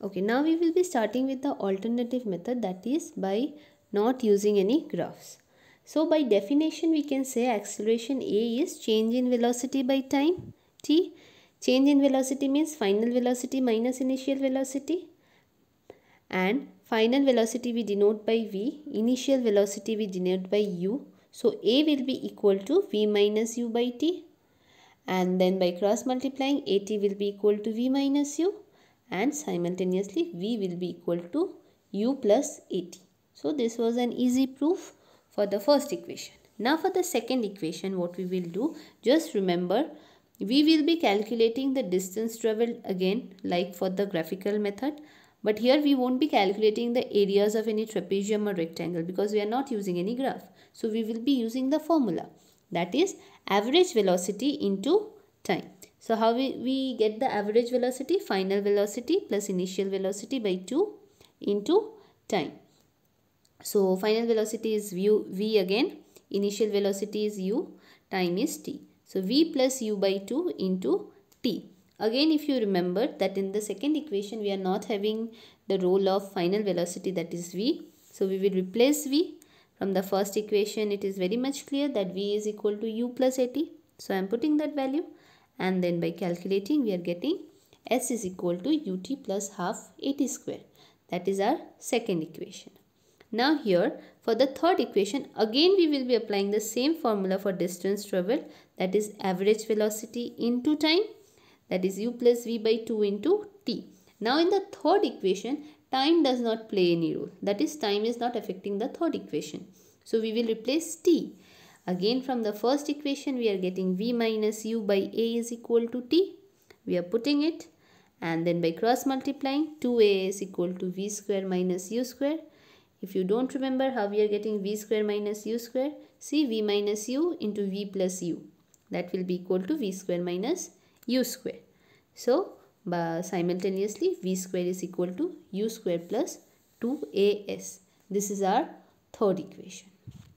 Okay, now we will be starting with the alternative method that is by not using any graphs. So by definition we can say acceleration A is change in velocity by time t. Change in velocity means final velocity minus initial velocity and final velocity we denote by v, initial velocity we denote by u. So A will be equal to v minus u by t and then by cross multiplying at will be equal to v minus u and simultaneously V will be equal to U plus 80. So this was an easy proof for the first equation. Now for the second equation what we will do just remember we will be calculating the distance travelled again like for the graphical method but here we won't be calculating the areas of any trapezium or rectangle because we are not using any graph. So we will be using the formula that is average velocity into time. So how we, we get the average velocity? Final velocity plus initial velocity by 2 into time. So final velocity is v again. Initial velocity is u. Time is t. So v plus u by 2 into t. Again if you remember that in the second equation we are not having the role of final velocity that is v. So we will replace v. From the first equation it is very much clear that v is equal to u plus at. So I am putting that value and then by calculating we are getting s is equal to ut plus half a t square. That is our second equation. Now here for the third equation again we will be applying the same formula for distance traveled, that is average velocity into time that is u plus v by 2 into t. Now in the third equation time does not play any role that is time is not affecting the third equation. So we will replace t Again from the first equation we are getting v minus u by a is equal to t. We are putting it and then by cross multiplying 2a is equal to v square minus u square. If you don't remember how we are getting v square minus u square, see v minus u into v plus u. That will be equal to v square minus u square. So, simultaneously v square is equal to u square plus 2as. This is our third equation.